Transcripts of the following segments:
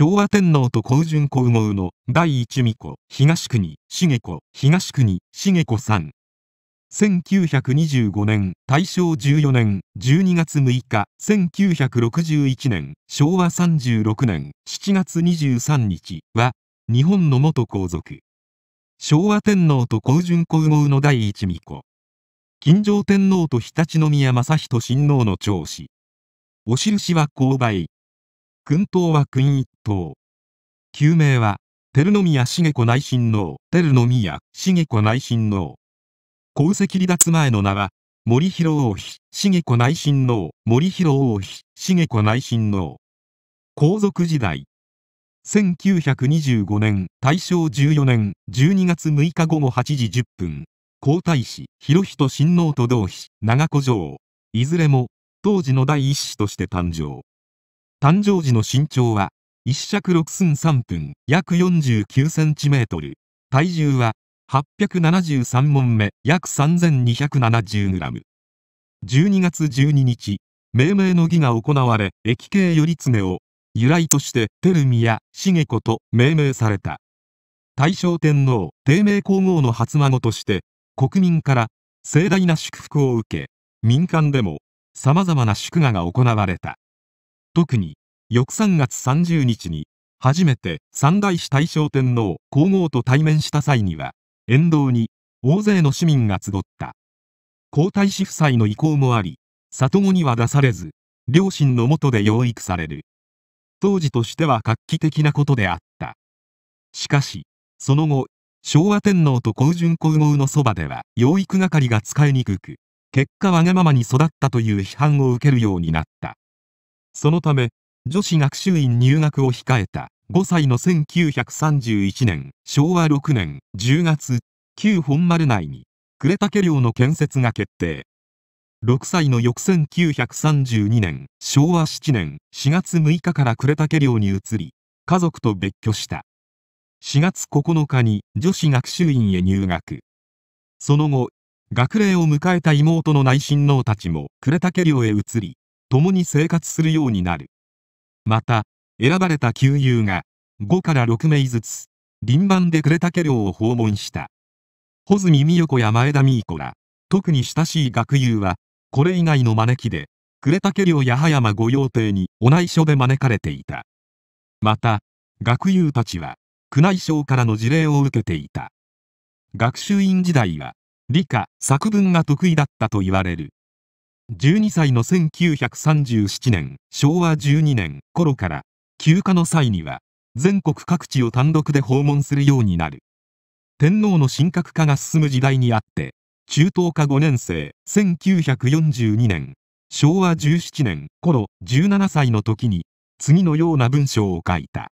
昭和天皇と皇順皇后の第一巫子東国、重子、東国、重子さん。1925年、大正14年、12月6日、1961年、昭和36年、7月23日は、日本の元皇族。昭和天皇と皇順皇后の第一巫子金城天皇と常陸宮正仁親王の長子。お印は勾配、軍刀は君一刀。旧名は、照宮茂子内親王、照宮茂子内親王。皇籍離脱前の名は、森広王妃、茂子内親王、森広王妃、茂子内親王。皇族時代。1925年、大正14年、12月6日午後8時10分、皇太子、広仁親王と同妃、長子城。いずれも、当時の第一子として誕生。誕生時の身長は1尺6寸3分約49センチメートル体重は873問目約3270グラム12月12日命名の儀が行われ駅系頼経を由来としてテルミや重子と命名された大正天皇帝名皇后の初孫として国民から盛大な祝福を受け民間でも様々な祝賀が行われた特に翌3月30日に初めて三大師大正天皇皇后と対面した際には沿道に大勢の市民が集った皇太子夫妻の意向もあり里子には出されず両親のもとで養育される当時としては画期的なことであったしかしその後昭和天皇と皇順皇后のそばでは養育係が使いにくく結果わがままに育ったという批判を受けるようになったそのため、女子学習院入学を控えた5歳の1931年、昭和6年10月、旧本丸内に、呉竹寮の建設が決定。6歳の翌1932年、昭和7年4月6日から呉竹寮に移り、家族と別居した。4月9日に女子学習院へ入学。その後、学齢を迎えた妹の内親王たちも呉竹寮へ移り、共に生活するようになる。また、選ばれた旧友が、5から6名ずつ、輪番で呉武寮を訪問した。穂積美代子や前田美子ら、特に親しい学友は、これ以外の招きで、呉武寮や葉山御用邸にお内緒で招かれていた。また、学友たちは、宮内省からの事例を受けていた。学習院時代は、理科、作文が得意だったと言われる。12歳の1937年、昭和12年頃から、休暇の際には、全国各地を単独で訪問するようになる。天皇の神格化が進む時代にあって、中等科5年生、1942年、昭和17年頃17歳の時に、次のような文章を書いた。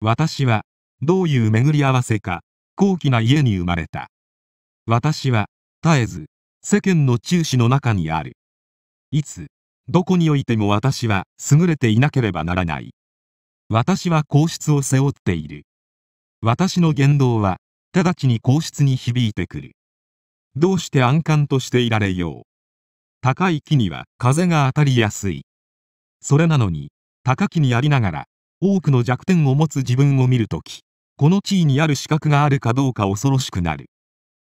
私は、どういう巡り合わせか、高貴な家に生まれた。私は、絶えず、世間の中止の中にある。いつ、どこにおいても私は優れていなければならない。私は皇室を背負っている。私の言動は、直ちに皇室に響いてくる。どうして安閑としていられよう。高い木には風が当たりやすい。それなのに、高木にありながら、多くの弱点を持つ自分を見るとき、この地位にある資格があるかどうか恐ろしくなる。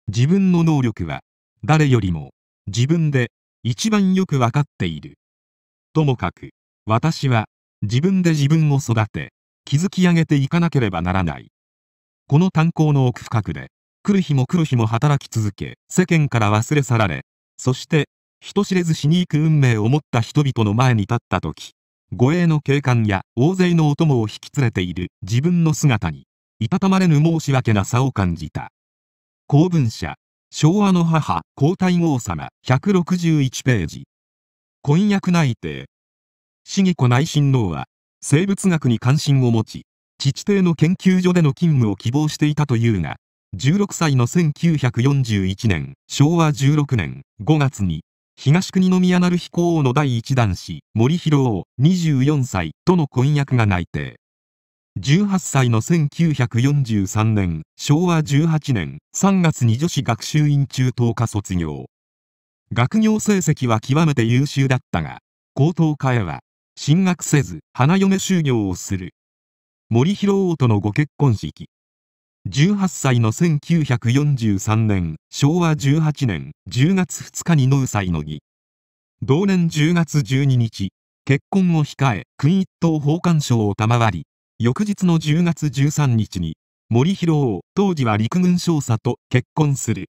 自分の能力は、誰よりも、自分で一番よくわかっている。ともかく、私は自分で自分を育て、築き上げていかなければならない。この炭鉱の奥深くで、来る日も来る日も働き続け、世間から忘れ去られ、そして、人知れず死に行く運命を持った人々の前に立った時、護衛の警官や大勢のお供を引き連れている自分の姿に、いたたまれぬ申し訳なさを感じた。公文社、昭和の母、皇太后様、161ページ。婚約内定。市子内親王は、生物学に関心を持ち、父邸の研究所での勤務を希望していたというが、16歳の1941年、昭和16年5月に、東国宮飛彦王の第一男子、森博王、24歳との婚約が内定。18歳の1943年、昭和18年3月に女子学習院中等科卒業。学業成績は極めて優秀だったが、高等科へは、進学せず、花嫁就業をする。森博夫とのご結婚式。18歳の1943年、昭和18年10月2日に農うの儀。同年10月12日、結婚を控え、君一等奉還賞を賜り、翌日の10月13日に、森博王、当時は陸軍少佐と結婚する。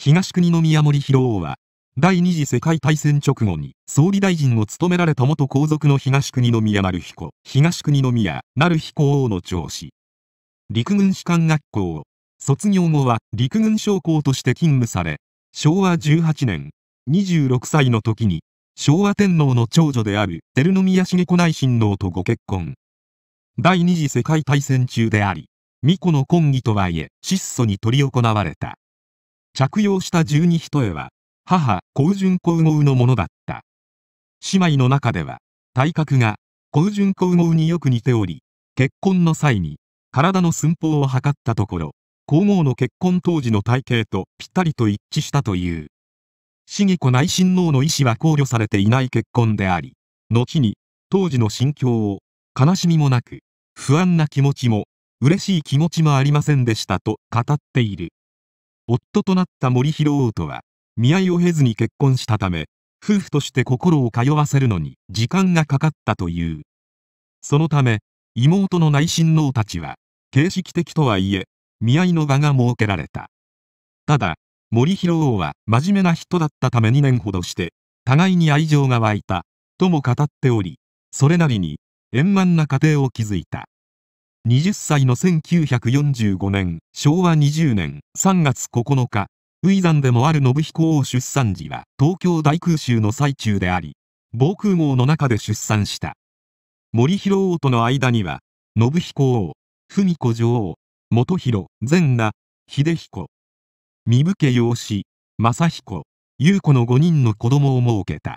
東国宮森博王は、第二次世界大戦直後に総理大臣を務められた元皇族の東国宮丸彦、東国宮成彦王の長子。陸軍士官学校を卒業後は陸軍将校として勤務され、昭和18年、26歳の時に、昭和天皇の長女である照宮重子内親王とご結婚。第二次世界大戦中であり、巫女の婚儀とはいえ質素に取り行われた。着用した十二人重は、母、高順皇后のものだった。姉妹の中では、体格が、高順皇后によく似ており、結婚の際に、体の寸法を測ったところ、皇后の結婚当時の体型とぴったりと一致したという。茂子内親王の意思は考慮されていない結婚であり、後に、当時の心境を、悲しみもなく、不安な気持ちも、嬉しい気持ちもありませんでしたと語っている。夫となった森博王とは、見合いを経ずに結婚したため、夫婦として心を通わせるのに時間がかかったという。そのため、妹の内親王たちは、形式的とはいえ、見合いの場が設けられた。ただ、森博王は真面目な人だったため2年ほどして、互いに愛情が湧いた、とも語っており、それなりに円満な家庭を築いた20歳の1945年昭和20年3月9日初山でもある信彦王出産時は東京大空襲の最中であり防空壕の中で出産した森博王との間には信彦王文子女王元弘善那秀彦三武家養子正彦優子の5人の子供を設けた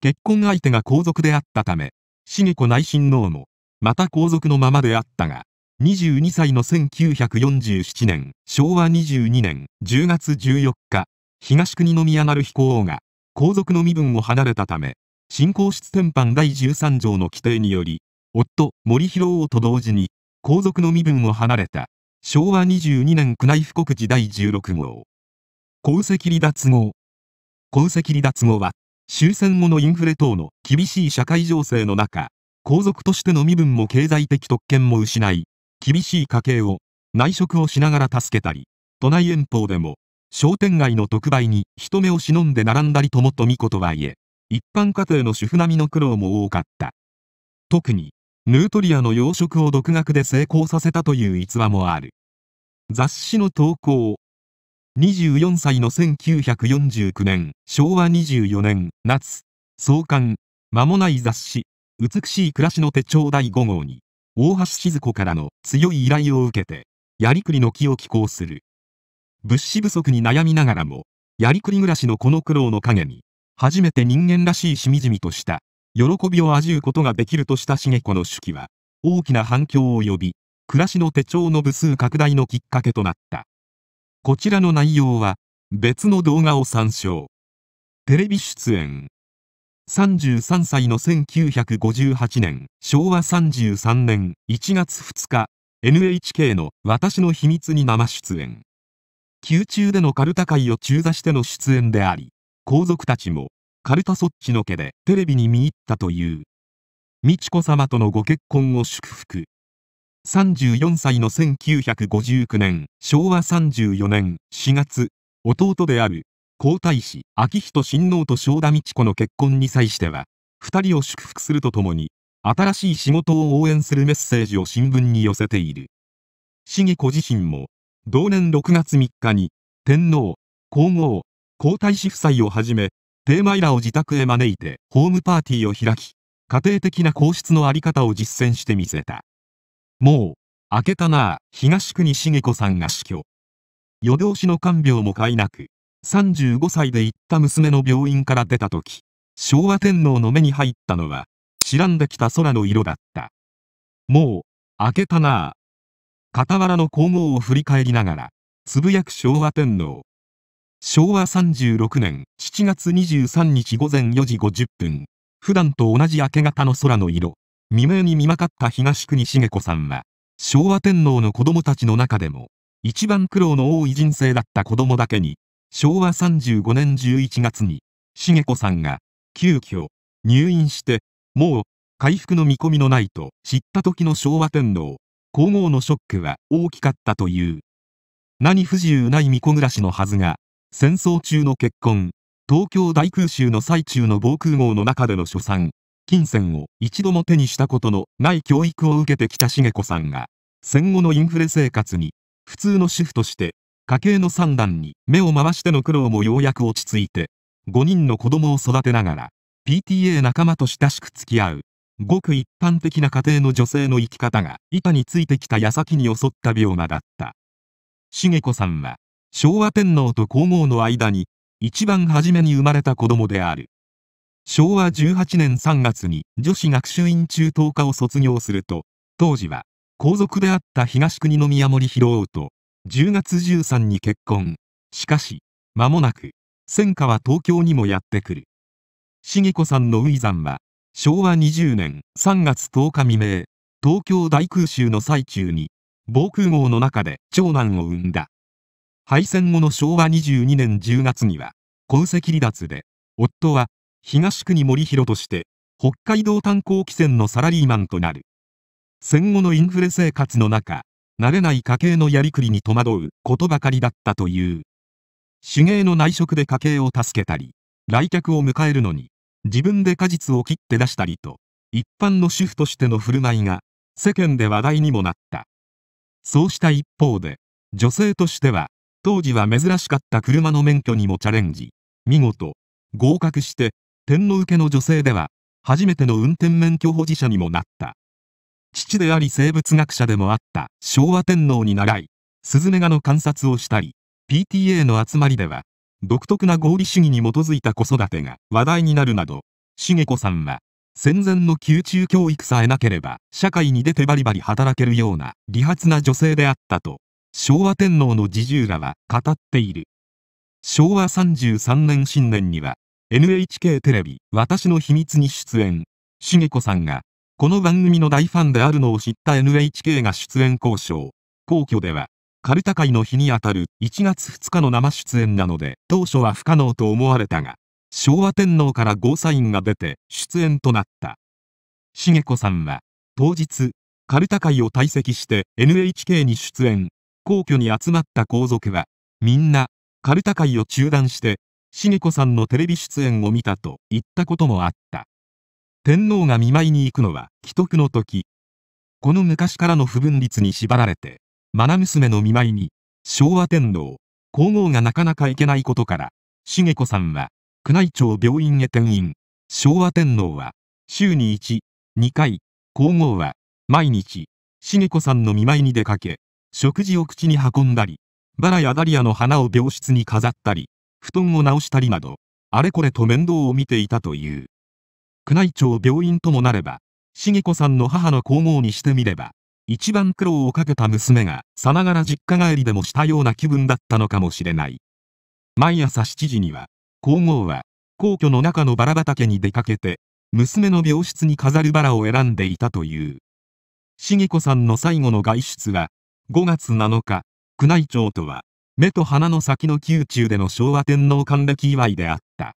結婚相手が皇族であったため重子内親王も、また皇族のままであったが、22歳の1947年、昭和22年10月14日、東国宮飛彦王が、皇族の身分を離れたため、新皇室天範第13条の規定により、夫、森博王と同時に、皇族の身分を離れた、昭和22年宮内布告時第16号。皇籍離脱号。皇籍離脱後は、終戦後のインフレ等の厳しい社会情勢の中、皇族としての身分も経済的特権も失い、厳しい家計を、内職をしながら助けたり、都内遠方でも、商店街の特売に人目を忍んで並んだりともとみことはいえ、一般家庭の主婦並みの苦労も多かった。特に、ヌートリアの養殖を独学で成功させたという逸話もある。雑誌の投稿、24歳の1949年、昭和24年、夏、創刊、間もない雑誌、美しい暮らしの手帳第5号に、大橋静子からの強い依頼を受けて、やりくりの木を寄稿する。物資不足に悩みながらも、やりくり暮らしのこの苦労の陰に、初めて人間らしいしみじみとした、喜びを味うことができるとした茂子の手記は、大きな反響を呼び、暮らしの手帳の部数拡大のきっかけとなった。こちらの内容は別の動画を参照テレビ出演33歳の1958年昭和33年1月2日 NHK の「私の秘密」に生出演宮中でのカルタ会を中座しての出演であり皇族たちもカルタそっちのけでテレビに見入ったという美智子さまとのご結婚を祝福34歳の1959年、昭和34年4月、弟である皇太子昭仁親王と正田美智子の結婚に際しては、2人を祝福するとともに、新しい仕事を応援するメッセージを新聞に寄せている。茂子自身も、同年6月3日に、天皇、皇后、皇太子夫妻をはじめ、テーマイラを自宅へ招いてホームパーティーを開き、家庭的な皇室の在り方を実践してみせた。もう、明けたなあ、東国茂子さんが死去。夜通しの看病もいなく、35歳で行った娘の病院から出た時、昭和天皇の目に入ったのは、らんできた空の色だった。もう、明けたなあ。傍らの皇后を振り返りながら、つぶやく昭和天皇。昭和36年7月23日午前4時50分、普段と同じ明け方の空の色。未明に見まかった東国茂子さんは、昭和天皇の子供たちの中でも、一番苦労の多い人生だった子供だけに、昭和35年11月に、茂子さんが、急遽、入院して、もう、回復の見込みのないと知った時の昭和天皇、皇后のショックは大きかったという。何不自由ない巫女暮らしのはずが、戦争中の結婚、東京大空襲の最中の防空壕の中での所産、金銭を一度も手にしたことのない教育を受けてきた茂子さんが、戦後のインフレ生活に、普通の主婦として、家計の三段に目を回しての苦労もようやく落ち着いて、5人の子供を育てながら、PTA 仲間と親しく付き合う、ごく一般的な家庭の女性の生き方が板についてきた矢先に襲った病魔だった。茂子さんは、昭和天皇と皇后の間に、一番初めに生まれた子供である。昭和18年3月に女子学習院中等科を卒業すると、当時は皇族であった東国宮森博夫と10月13に結婚。しかし、間もなく、戦火は東京にもやってくる。茂子さんの初産は、昭和20年3月10日未明、東京大空襲の最中に、防空壕の中で長男を産んだ。敗戦後の昭和22年10月には、皇籍離脱で、夫は東区に森弘として北海道炭鉱汽船のサラリーマンとなる戦後のインフレ生活の中慣れない家計のやりくりに戸惑うことばかりだったという手芸の内職で家計を助けたり来客を迎えるのに自分で果実を切って出したりと一般の主婦としての振る舞いが世間で話題にもなったそうした一方で女性としては当時は珍しかった車の免許にもチャレンジ見事合格して天皇家の女性では、初めての運転免許保持者にもなった。父であり生物学者でもあった昭和天皇に習い、スズメガの観察をしたり、PTA の集まりでは、独特な合理主義に基づいた子育てが話題になるなど、茂子さんは、戦前の宮中教育さえなければ、社会に出てバリバリ働けるような、利発な女性であったと、昭和天皇の侍従らは語っている。昭和33年新年には、NHK テレビ私の秘密に出演。しげこさんが、この番組の大ファンであるのを知った NHK が出演交渉。皇居では、カルタ会の日にあたる1月2日の生出演なので、当初は不可能と思われたが、昭和天皇からゴーサインが出て出演となった。しげこさんは、当日、カルタ会を退席して NHK に出演。皇居に集まった皇族は、みんな、カルタ会を中断して茂子さんのテレビ出演を見たと言ったこともあった。天皇が見舞いに行くのは既得の時。この昔からの不分立に縛られて、愛娘の見舞いに、昭和天皇、皇后がなかなか行けないことから、茂子さんは、宮内庁病院へ転院。昭和天皇は、週に1、2回、皇后は、毎日、茂子さんの見舞いに出かけ、食事を口に運んだり、バラやダリアの花を病室に飾ったり、布団を直したりなど、あれこれと面倒を見ていたという。宮内庁病院ともなれば、茂子さんの母の皇后にしてみれば、一番苦労をかけた娘が、さながら実家帰りでもしたような気分だったのかもしれない。毎朝7時には、皇后は、皇居の中のバラ畑に出かけて、娘の病室に飾るバラを選んでいたという。茂子さんの最後の外出は、5月7日、宮内庁とは、目と鼻の先の宮中での昭和天皇還暦祝いであった。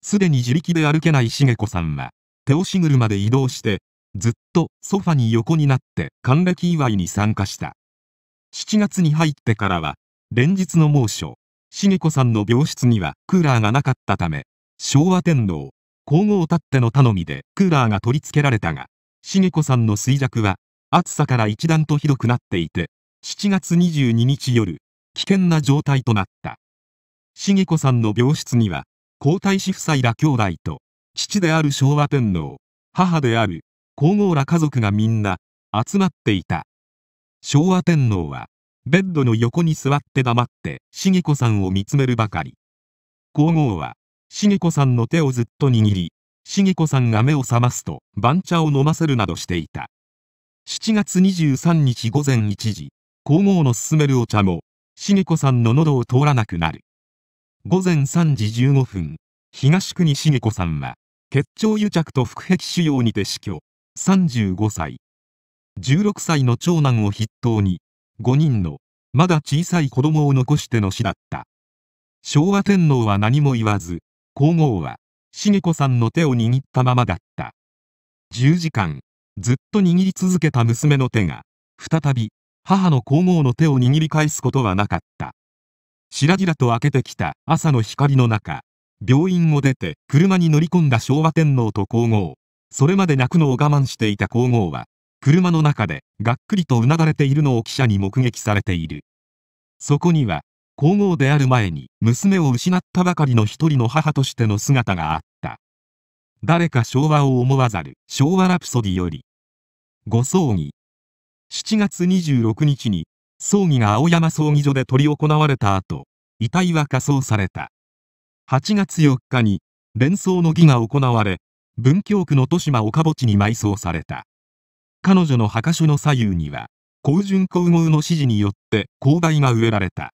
すでに自力で歩けない茂子さんは、手押し車で移動して、ずっとソファに横になって還暦祝いに参加した。7月に入ってからは、連日の猛暑、茂子さんの病室にはクーラーがなかったため、昭和天皇、皇后たっての頼みでクーラーが取り付けられたが、茂子さんの衰弱は、暑さから一段とひどくなっていて、7月22日夜、危険な状態となった。茂子さんの病室には、皇太子夫妻ら兄弟と、父である昭和天皇、母である皇后ら家族がみんな集まっていた。昭和天皇は、ベッドの横に座って黙って茂子さんを見つめるばかり。皇后は、茂子さんの手をずっと握り、茂子さんが目を覚ますと番茶を飲ませるなどしていた。7月23日午前1時、皇后の勧めるお茶もしげ子さんの喉を通らなくなる。午前3時15分、東区にしげ子さんは、血腸癒着と腹壁腫瘍にて死去、35歳。16歳の長男を筆頭に、5人の、まだ小さい子供を残しての死だった。昭和天皇は何も言わず、皇后は、しげ子さんの手を握ったままだった。10時間、ずっと握り続けた娘の手が、再び、母の皇后の手を握り返すことはなかった。白々と明けてきた朝の光の中、病院を出て車に乗り込んだ昭和天皇と皇后。それまで泣くのを我慢していた皇后は、車の中でがっくりとうなだれているのを記者に目撃されている。そこには、皇后である前に娘を失ったばかりの一人の母としての姿があった。誰か昭和を思わざる昭和ラプソディより。ご葬儀、7月26日に葬儀が青山葬儀所で執り行われた後、遺体は火葬された。8月4日に連葬の儀が行われ、文京区の豊島岡墓地に埋葬された。彼女の墓所の左右には、高順皇后の指示によって勾配が植えられた。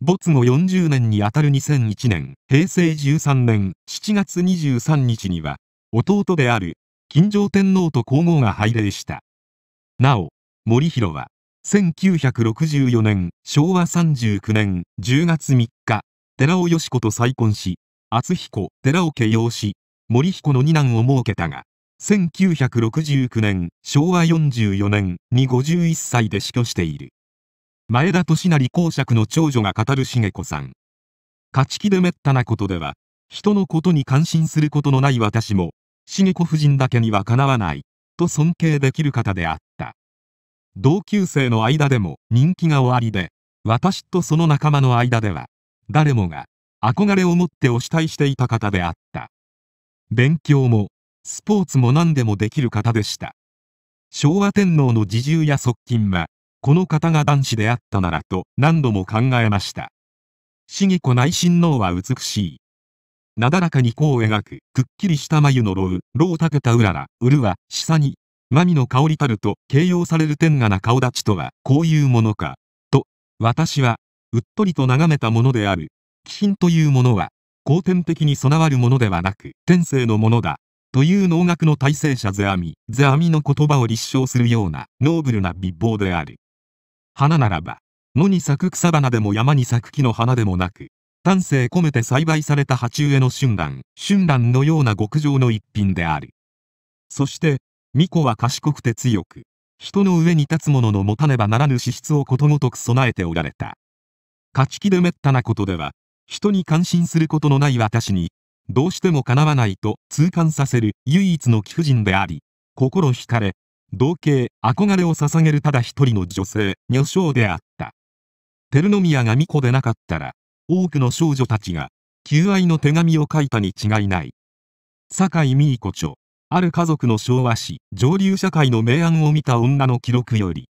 没後40年にあたる2001年、平成13年7月23日には、弟である、金城天皇と皇后が拝礼した。なお、森弘は1964年昭和39年10月3日寺尾義子と再婚し厚彦寺尾家養子森彦の二男を設けたが1969年昭和44年に51歳で死去している前田利成公爵の長女が語る茂子さん勝ち気でめったなことでは人のことに関心することのない私も茂子夫人だけにはかなわないと尊敬できる方であった同級生の間でも人気がおありで、私とその仲間の間では、誰もが憧れを持ってお慕いしていた方であった。勉強も、スポーツも何でもできる方でした。昭和天皇の侍従や側近は、この方が男子であったならと何度も考えました。茂子内親王は美しい。なだらかに弧を描く、くっきりした眉のロウ、ロウたけたうらら、うるは、下に、マミの香りたると形容される天下な顔立ちとはこういうものか。と、私は、うっとりと眺めたものである。気品というものは、後天的に備わるものではなく、天性のものだ。という能楽の大成者ゼアミ、ゼアミの言葉を立証するようなノーブルな美貌である。花ならば、野に咲く草花でも山に咲く木の花でもなく、丹精込めて栽培された鉢植えの春蘭、春蘭のような極上の一品である。そして、巫女は賢くて強く、人の上に立つ者の持たねばならぬ資質をことごとく備えておられた。勝ち気で滅多なことでは、人に感心することのない私に、どうしても叶わないと痛感させる唯一の貴婦人であり、心惹かれ、同型、憧れを捧げるただ一人の女性、女性であった。照宮が巫女でなかったら、多くの少女たちが、求愛の手紙を書いたに違いない。酒井美衣子著、ある家族の昭和史、上流社会の明暗を見た女の記録より、